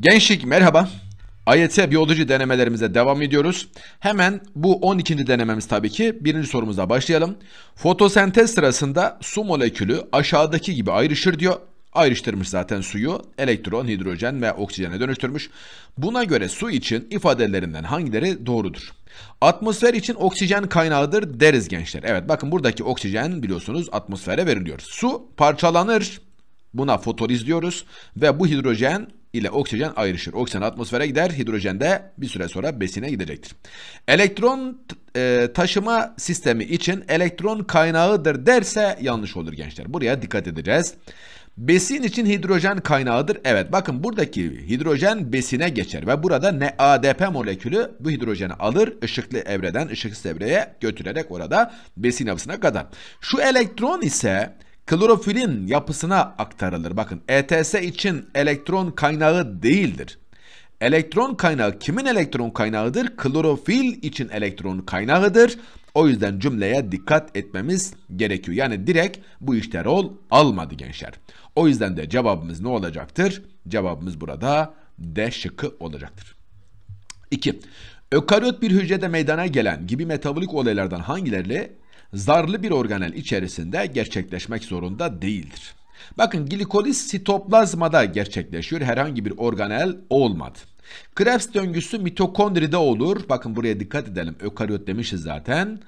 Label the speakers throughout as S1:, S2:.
S1: Gençlik merhaba. AYT biyoloji denemelerimize devam ediyoruz. Hemen bu 12. denememiz tabii ki. Birinci sorumuzla başlayalım. Fotosentez sırasında su molekülü aşağıdaki gibi ayrışır diyor. Ayrıştırmış zaten suyu. Elektron, hidrojen ve oksijene dönüştürmüş. Buna göre su için ifadelerinden hangileri doğrudur? Atmosfer için oksijen kaynağıdır deriz gençler. Evet bakın buradaki oksijen biliyorsunuz atmosfere veriliyor. Su parçalanır. Buna fotoliz diyoruz ve bu hidrojen ile oksijen ayrışır. Oksijen atmosfere gider, hidrojen de bir süre sonra besine gidecektir. Elektron e, taşıma sistemi için elektron kaynağıdır derse yanlış olur gençler. Buraya dikkat edeceğiz. Besin için hidrojen kaynağıdır. Evet bakın buradaki hidrojen besine geçer ve burada ne ADP molekülü bu hidrojeni alır ışıklı evreden ışıksız evreye götürerek orada besin yapısına kadar. Şu elektron ise klorofilin yapısına aktarılır. Bakın ETS için elektron kaynağı değildir. Elektron kaynağı kimin elektron kaynağıdır? Klorofil için elektron kaynağıdır. O yüzden cümleye dikkat etmemiz gerekiyor. Yani direkt bu işte rol almadı gençler. O yüzden de cevabımız ne olacaktır? Cevabımız burada D şıkkı olacaktır. 2. Ökaryot bir hücrede meydana gelen gibi metabolik olaylardan hangileri zarlı bir organel içerisinde gerçekleşmek zorunda değildir. Bakın glikoliz sitoplazmada gerçekleşiyor. Herhangi bir organel olmadı. Krebs döngüsü mitokondride olur. Bakın buraya dikkat edelim. Ökaryot demişiz zaten.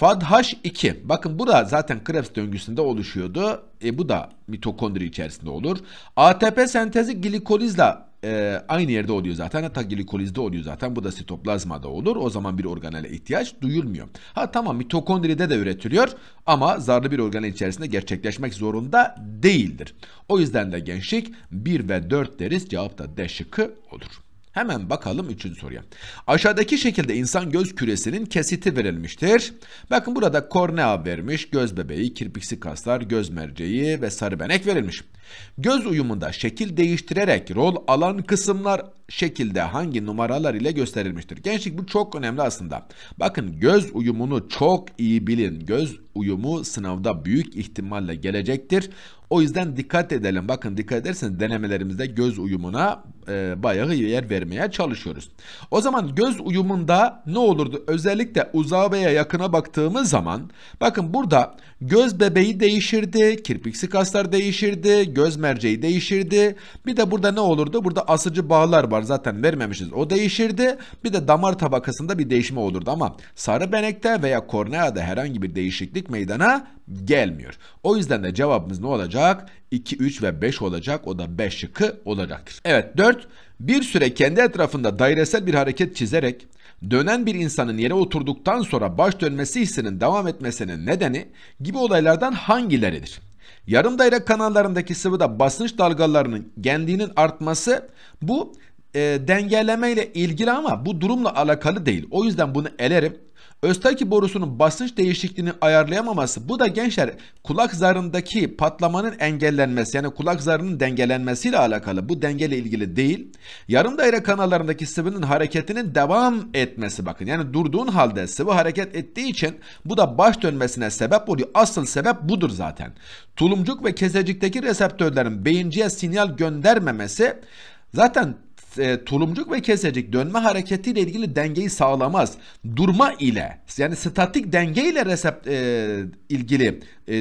S1: FADH2. Bakın bu da zaten Krebs döngüsünde oluşuyordu. E bu da mitokondri içerisinde olur. ATP sentezi glikolizle e, aynı yerde oluyor zaten. Hatta glikolizde oluyor zaten. Bu da sitoplazmada olur. O zaman bir organele ihtiyaç duyulmuyor. Ha tamam mitokondride de üretiliyor ama zarlı bir organel içerisinde gerçekleşmek zorunda değildir. O yüzden de gençlik 1 ve 4 deriz. Cevap da D şıkkı olur. Hemen bakalım üçüncü soruya. Aşağıdaki şekilde insan göz küresinin kesiti verilmiştir. Bakın burada kornea vermiş, göz bebeği, kirpiksi kaslar, göz merceği ve sarı benek verilmiş. Göz uyumunda şekil değiştirerek rol alan kısımlar şekilde hangi numaralar ile gösterilmiştir? Gençlik bu çok önemli aslında. Bakın göz uyumunu çok iyi bilin. Göz uyumu sınavda büyük ihtimalle gelecektir. O yüzden dikkat edelim. Bakın dikkat ederseniz denemelerimizde göz uyumuna e, bayağı yer vermeye çalışıyoruz. O zaman göz uyumunda ne olurdu? Özellikle uzağa veya yakına baktığımız zaman bakın burada göz bebeği değişirdi, kirpiksi kaslar değişirdi, göz merceği değişirdi. Bir de burada ne olurdu? Burada asıcı bağlar var zaten vermemişiz. O değişirdi. Bir de damar tabakasında bir değişme olurdu ama sarı benekte veya korneada herhangi bir değişiklik meydana gelmiyor. O yüzden de cevabımız ne olacak? 2, 3 ve 5 olacak. O da 5 şıkkı olacaktır. Evet 4. Bir süre kendi etrafında dairesel bir hareket çizerek dönen bir insanın yere oturduktan sonra baş dönmesi hissinin devam etmesinin nedeni gibi olaylardan hangileridir? Yarım daire kanallarındaki sıvıda basınç dalgalarının kendinin artması bu e, dengeleme ile ilgili ama bu durumla alakalı değil. O yüzden bunu elerim. Östaki borusunun basınç değişikliğini ayarlayamaması bu da gençler kulak zarındaki patlamanın engellenmesi yani kulak zarının dengelenmesiyle alakalı bu dengeyle ilgili değil. Yarım daire kanallarındaki sıvının hareketinin devam etmesi bakın yani durduğun halde sıvı hareket ettiği için bu da baş dönmesine sebep oluyor. Asıl sebep budur zaten. Tulumcuk ve kesecikteki reseptörlerin beyinciye sinyal göndermemesi Zaten e, tulumcuk ve kesecik dönme hareketiyle ilgili dengeyi sağlamaz. Durma ile yani statik denge ile resept e, ilgili e,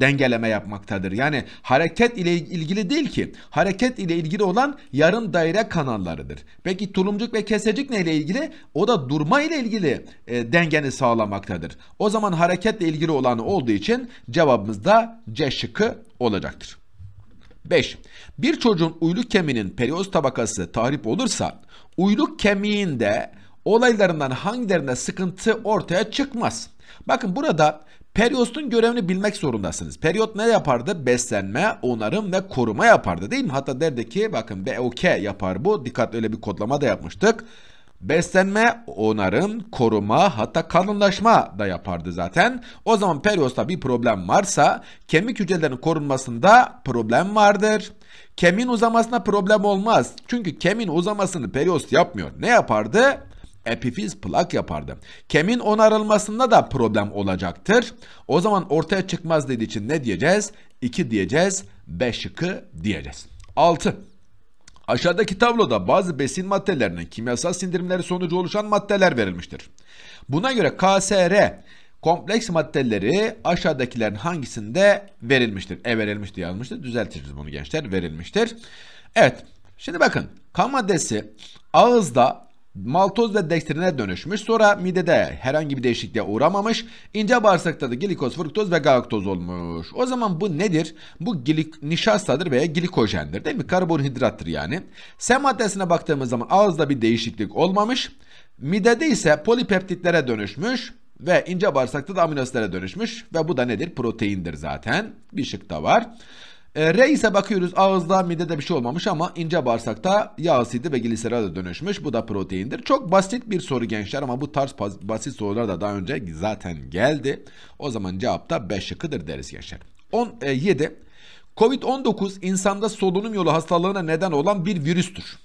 S1: dengeleme yapmaktadır. Yani hareket ile ilgili değil ki. Hareket ile ilgili olan yarım daire kanallarıdır. Peki tulumcuk ve kesecik ne ile ilgili? O da durma ile ilgili e, dengeni sağlamaktadır. O zaman hareketle ilgili olan olduğu için cevabımız da C şıkkı olacaktır. 5. Bir çocuğun uyluk kemiğinin perioz tabakası tahrip olursa uyluk kemiğinde olaylarından hangilerinde sıkıntı ortaya çıkmaz. Bakın burada Periyotun görevini bilmek zorundasınız. Periyot ne yapardı? Beslenme, onarım ve koruma yapardı değil mi? Hatta derdi ki bakın BOK yapar bu. Dikkat öyle bir kodlama da yapmıştık. Beslenme, onarım, koruma hatta kalınlaşma da yapardı zaten. O zaman periosta bir problem varsa kemik hücrelerinin korunmasında problem vardır. Kemin uzamasına problem olmaz. Çünkü kemin uzamasını periost yapmıyor. Ne yapardı? epifiz plak yapardı. Kemin onarılmasında da problem olacaktır. O zaman ortaya çıkmaz dediği için ne diyeceğiz? 2 diyeceğiz, 5 şıkkı diyeceğiz. 6. Aşağıdaki tabloda bazı besin maddelerinin kimyasal sindirimleri sonucu oluşan maddeler verilmiştir. Buna göre KSR kompleks maddeleri aşağıdakilerin hangisinde verilmiştir? E verilmişti yazmıştı. Düzeltiriz bunu gençler. Verilmiştir. Evet. Şimdi bakın. Kan maddesi ağızda maltoz ve dextrin'e dönüşmüş. Sonra midede herhangi bir değişikliğe uğramamış. İnce bağırsakta da glikoz, fruktoz ve galaktoz olmuş. O zaman bu nedir? Bu glik, nişastadır veya glikojendir değil mi? Karbonhidrattır yani. S maddesine baktığımız zaman ağızda bir değişiklik olmamış. Midede ise polipeptitlere dönüşmüş ve ince bağırsakta da aminoasitlere dönüşmüş ve bu da nedir? Proteindir zaten. Bir şık da var. E, R ise bakıyoruz ağızda midede bir şey olmamış ama ince bağırsakta yağ asidi ve gliserale dönüşmüş. Bu da proteindir. Çok basit bir soru gençler ama bu tarz basit sorular da daha önce zaten geldi. O zaman cevap da 5 şıkkıdır deriz gençler. 17. E, Covid-19 insanda solunum yolu hastalığına neden olan bir virüstür.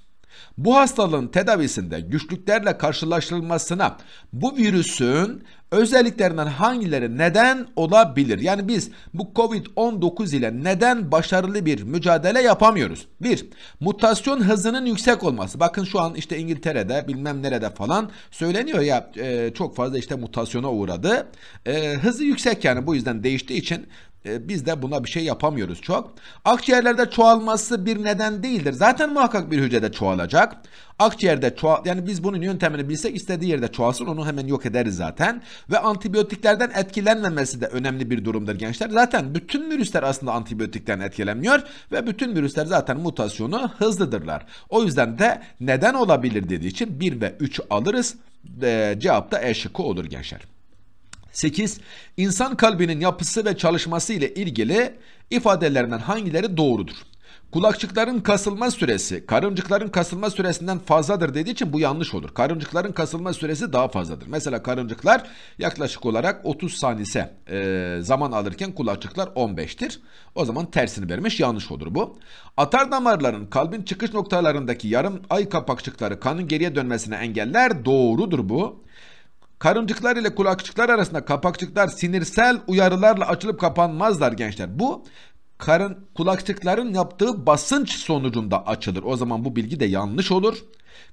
S1: Bu hastalığın tedavisinde güçlüklerle karşılaşılmasına bu virüsün özelliklerinden hangileri neden olabilir? Yani biz bu COVID-19 ile neden başarılı bir mücadele yapamıyoruz? Bir, mutasyon hızının yüksek olması. Bakın şu an işte İngiltere'de bilmem nerede falan söyleniyor ya e, çok fazla işte mutasyona uğradı. E, hızı yüksek yani bu yüzden değiştiği için ee, biz de buna bir şey yapamıyoruz çok. Akciğerlerde çoğalması bir neden değildir. Zaten muhakkak bir hücrede çoğalacak. Akciğerde çoğal yani biz bunun yöntemini bilsek istediği yerde çoğalsın onu hemen yok ederiz zaten. Ve antibiyotiklerden etkilenmemesi de önemli bir durumdur gençler. Zaten bütün virüsler aslında antibiyotikten etkilenmiyor ve bütün virüsler zaten mutasyonu hızlıdırlar. O yüzden de neden olabilir dediği için 1 ve 3 alırız. E, cevap da E şıkkı olur gençler. 8. İnsan kalbinin yapısı ve çalışması ile ilgili ifadelerinden hangileri doğrudur? Kulakçıkların kasılma süresi, karıncıkların kasılma süresinden fazladır dediği için bu yanlış olur. Karıncıkların kasılma süresi daha fazladır. Mesela karıncıklar yaklaşık olarak 30 saniye e, zaman alırken kulakçıklar 15'tir. O zaman tersini vermiş yanlış olur bu. Atar damarların kalbin çıkış noktalarındaki yarım ay kapakçıkları kanın geriye dönmesine engeller doğrudur bu. Karıncıklar ile kulakçıklar arasında kapakçıklar sinirsel uyarılarla açılıp kapanmazlar gençler. Bu karın, kulakçıkların yaptığı basınç sonucunda açılır. O zaman bu bilgi de yanlış olur.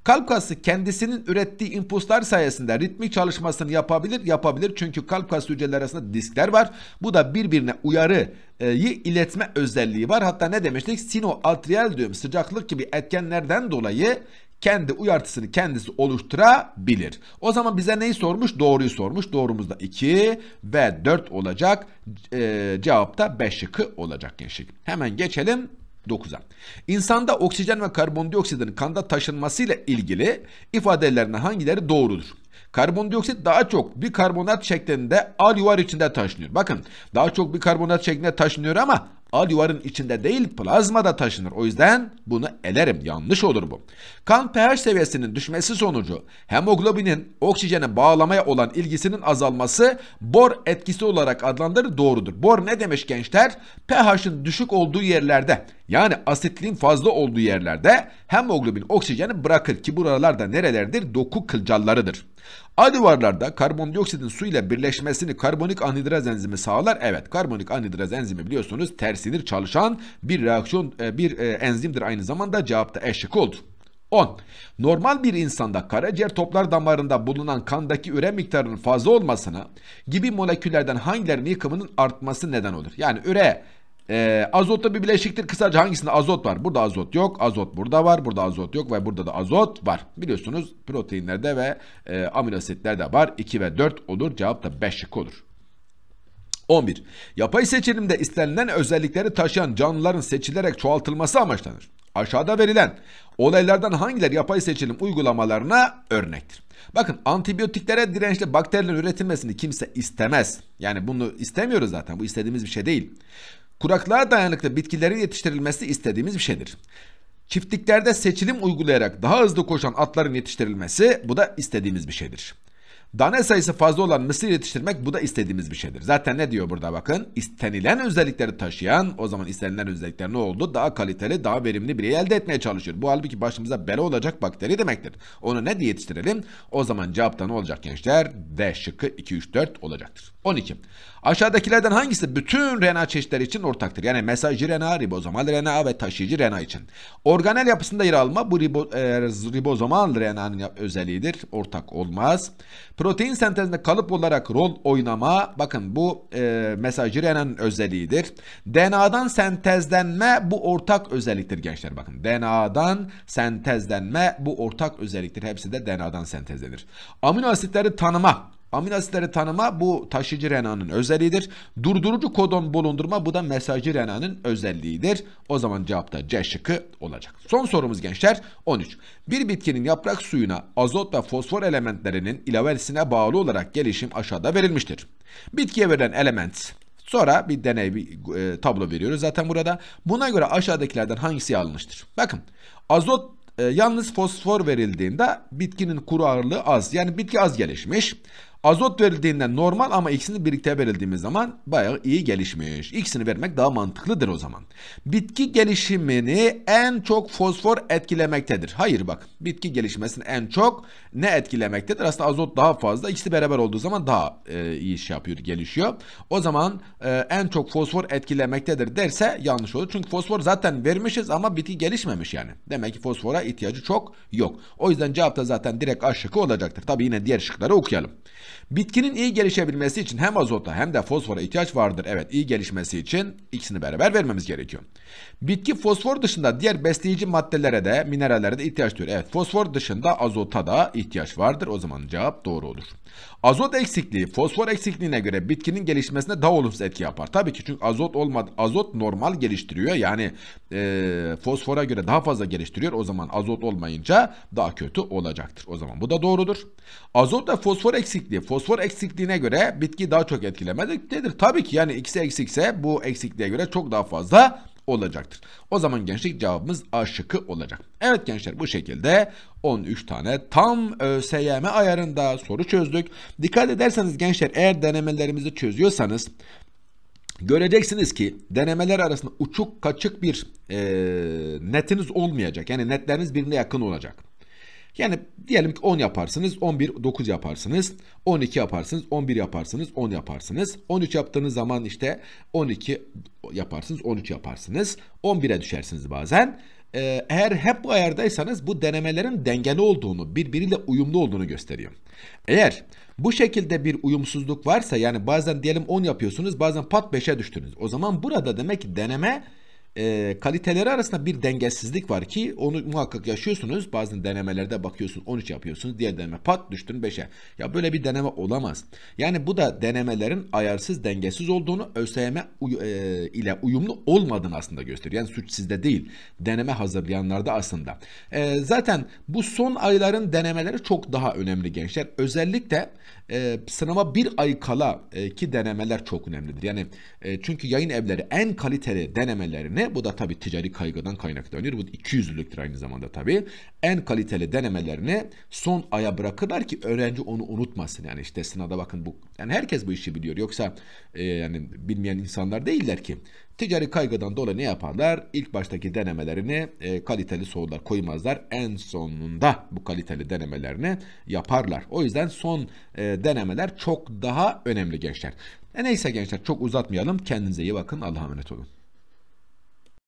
S1: Kalp kası kendisinin ürettiği impulslar sayesinde ritmik çalışmasını yapabilir. Yapabilir çünkü kalp kası hücreleri arasında diskler var. Bu da birbirine uyarıyı e, iletme özelliği var. Hatta ne demiştik? Sinoatrial düğüm sıcaklık gibi etkenlerden dolayı kendi uyartısını kendisi oluşturabilir. O zaman bize neyi sormuş? Doğruyu sormuş. Doğrumuz da 2 ve 4 olacak. E, cevap da 5 şıkı olacak gençlik. Hemen geçelim 9'a. İnsanda oksijen ve karbondioksitin kanda taşınmasıyla ilgili ifadelerinden hangileri doğrudur? Karbondioksit daha çok bir karbonat şeklinde al yuvar içinde taşınıyor. Bakın daha çok bir karbonat şeklinde taşınıyor ama Al yuvarın içinde değil plazmada taşınır. O yüzden bunu elerim. Yanlış olur bu. Kan pH seviyesinin düşmesi sonucu hemoglobinin oksijene bağlamaya olan ilgisinin azalması bor etkisi olarak adlandırır. Doğrudur. Bor ne demiş gençler? pH'ın düşük olduğu yerlerde yani asitliğin fazla olduğu yerlerde hemoglobin oksijeni bırakır ki buralarda nerelerdir? Doku kılcallarıdır. Adivarlarda karbondioksitin su ile birleşmesini karbonik anhidraz enzimi sağlar. Evet karbonik anhidraz enzimi biliyorsunuz tersinir çalışan bir reaksiyon e, bir e, enzimdir aynı zamanda cevapta eşlik oldu. 10. Normal bir insanda karaciğer toplar damarında bulunan kandaki üre miktarının fazla olmasına gibi moleküllerden hangilerinin yıkımının artması neden olur? Yani üre e, ee, azotta bir bileşiktir. Kısaca hangisinde azot var? Burada azot yok. Azot burada var. Burada azot yok ve burada da azot var. Biliyorsunuz proteinlerde ve e, amino asitlerde var. 2 ve 4 olur. Cevap da 5 şık olur. 11. Yapay seçilimde istenilen özellikleri taşıyan canlıların seçilerek çoğaltılması amaçlanır. Aşağıda verilen olaylardan hangileri yapay seçilim uygulamalarına örnektir? Bakın antibiyotiklere dirençli bakterilerin üretilmesini kimse istemez. Yani bunu istemiyoruz zaten. Bu istediğimiz bir şey değil. Kuraklığa dayanıklı bitkilerin yetiştirilmesi istediğimiz bir şeydir. Çiftliklerde seçilim uygulayarak daha hızlı koşan atların yetiştirilmesi bu da istediğimiz bir şeydir. Dane sayısı fazla olan mısır yetiştirmek bu da istediğimiz bir şeydir. Zaten ne diyor burada bakın? İstenilen özellikleri taşıyan o zaman istenilen özellikler ne oldu? Daha kaliteli, daha verimli bireyi elde etmeye çalışıyor. Bu halbuki başımıza bela olacak bakteri demektir. Onu ne diye yetiştirelim? O zaman cevapta ne olacak gençler? D şıkkı 2, 3, 4 olacaktır. 12. Aşağıdakilerden hangisi bütün RNA çeşitleri için ortaktır? Yani mesajcı RNA, ribozomal RNA ve taşıyıcı RNA için. Organel yapısında yer alma bu ribo, e, ribozomal RNA'nın özelliğidir. Ortak olmaz. Protein sentezinde kalıp olarak rol oynama bakın bu e, mesajirenen özelliğidir. DNA'dan sentezlenme bu ortak özelliktir gençler bakın. DNA'dan sentezlenme bu ortak özelliktir. Hepsi de DNA'dan sentezlenir. Amino asitleri tanıma Amino asitleri tanıma bu taşıyıcı RNA'nın özelliğidir. Durdurucu kodon bulundurma bu da mesajcı RNA'nın özelliğidir. O zaman cevap da C şıkkı olacak. Son sorumuz gençler 13. Bir bitkinin yaprak suyuna azot ve fosfor elementlerinin ilavesine bağlı olarak gelişim aşağıda verilmiştir. Bitkiye verilen element Sonra bir deney bir e, tablo veriyoruz zaten burada. Buna göre aşağıdakilerden hangisi alınmıştır? Bakın azot e, yalnız fosfor verildiğinde bitkinin kuru ağırlığı az. Yani bitki az gelişmiş. Azot verildiğinden normal ama ikisini birlikte verildiğimiz zaman bayağı iyi gelişmiş. İkisini vermek daha mantıklıdır o zaman. Bitki gelişimini en çok fosfor etkilemektedir. Hayır bak bitki gelişmesini en çok ne etkilemektedir? Aslında azot daha fazla ikisi beraber olduğu zaman daha e, iyi iş şey yapıyor gelişiyor. O zaman e, en çok fosfor etkilemektedir derse yanlış olur. Çünkü fosfor zaten vermişiz ama bitki gelişmemiş yani. Demek ki fosfora ihtiyacı çok yok. O yüzden cevapta zaten direkt A olacaktır. Tabi yine diğer şıkları okuyalım. Bitkinin iyi gelişebilmesi için hem azota hem de fosfora ihtiyaç vardır. Evet iyi gelişmesi için ikisini beraber vermemiz gerekiyor. Bitki fosfor dışında diğer besleyici maddelere de minerallere de ihtiyaç duyuyor. Evet fosfor dışında azota da ihtiyaç vardır. O zaman cevap doğru olur. Azot eksikliği fosfor eksikliğine göre bitkinin gelişmesine daha olumsuz etki yapar. Tabii ki çünkü azot olmadı. Azot normal geliştiriyor. Yani e, fosfora göre daha fazla geliştiriyor. O zaman azot olmayınca daha kötü olacaktır. O zaman bu da doğrudur. Azot ve fosfor eksikliği fosfor eksikliğine göre bitki daha çok etkilemektedir. Tabii ki yani ikisi eksikse bu eksikliğe göre çok daha fazla olacaktır. O zaman gençlik cevabımız A şıkkı olacak. Evet gençler bu şekilde 13 tane tam ÖSYM e, ayarında soru çözdük. Dikkat ederseniz gençler eğer denemelerimizi çözüyorsanız göreceksiniz ki denemeler arasında uçuk kaçık bir e, netiniz olmayacak. Yani netleriniz birbirine yakın olacak. Yani diyelim ki 10 yaparsınız, 11, 9 yaparsınız, 12 yaparsınız, 11 yaparsınız, 10 yaparsınız. 13 yaptığınız zaman işte 12 yaparsınız, 13 yaparsınız. 11'e düşersiniz bazen. Ee, eğer hep bu ayardaysanız bu denemelerin dengeli olduğunu, birbiriyle uyumlu olduğunu gösteriyor. Eğer bu şekilde bir uyumsuzluk varsa yani bazen diyelim 10 yapıyorsunuz bazen pat 5'e düştünüz. O zaman burada demek ki deneme e, kaliteleri arasında bir dengesizlik var ki onu muhakkak yaşıyorsunuz. Bazen denemelerde bakıyorsun 13 yapıyorsunuz. Diğer deneme pat düştün 5'e. Ya böyle bir deneme olamaz. Yani bu da denemelerin ayarsız dengesiz olduğunu ÖSYM e, ile uyumlu olmadığını aslında gösteriyor. Yani suç sizde değil. Deneme hazırlayanlarda aslında. E, zaten bu son ayların denemeleri çok daha önemli gençler. Özellikle e, sınava bir ay kala e, ki denemeler çok önemlidir. Yani e, çünkü yayın evleri en kaliteli denemelerini bu da tabii ticari kaygıdan kaynaklanıyor. Bu 200 200'lüktür aynı zamanda tabii. En kaliteli denemelerini son aya bırakırlar ki öğrenci onu unutmasın. Yani işte sınavda bakın bu yani herkes bu işi biliyor. Yoksa e, yani bilmeyen insanlar değiller ki. Ticari kaygıdan dolayı ne yaparlar? İlk baştaki denemelerini e, kaliteli sorular koymazlar. En sonunda bu kaliteli denemelerini yaparlar. O yüzden son e, denemeler çok daha önemli gençler. E neyse gençler çok uzatmayalım. Kendinize iyi bakın. Allah'a emanet olun.